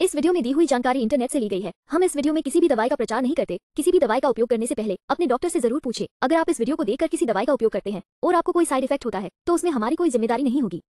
इस वीडियो में दी हुई जानकारी इंटरनेट से ली गई है हम इस वीडियो में किसी भी दवाई का प्रचार नहीं करते किसी भी दवाई का उपयोग करने से पहले अपने डॉक्टर से जरूर पूछे अगर आप इस वीडियो को देखकर किसी दवाई का उपयोग करते हैं और आपको कोई साइड इफेक्ट होता है तो उसमें हमारी कोई जिम्मेदारी नहीं होगी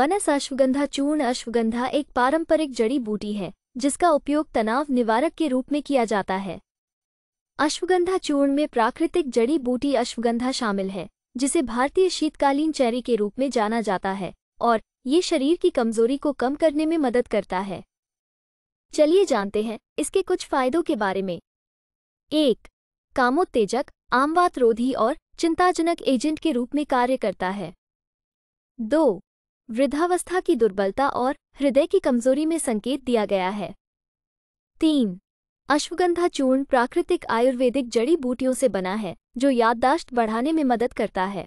वनस अश्वगंधा चूर्ण अश्वगंधा एक पारंपरिक जड़ी बूटी है जिसका उपयोग तनाव निवारक के रूप में किया जाता है अश्वगंधा चूर्ण में प्राकृतिक जड़ी बूटी अश्वगंधा शामिल है जिसे भारतीय शीतकालीन चेरी के रूप में जाना जाता है और ये शरीर की कमजोरी को कम करने में मदद करता है चलिए जानते हैं इसके कुछ फायदों के बारे में एक कामोत्तेजक आमवात रोधी और चिंताजनक एजेंट के रूप में कार्य करता है दो वृद्धावस्था की दुर्बलता और हृदय की कमजोरी में संकेत दिया गया है तीन अश्वगंधा चूर्ण प्राकृतिक आयुर्वेदिक जड़ी बूटियों से बना है जो याददाश्त बढ़ाने में मदद करता है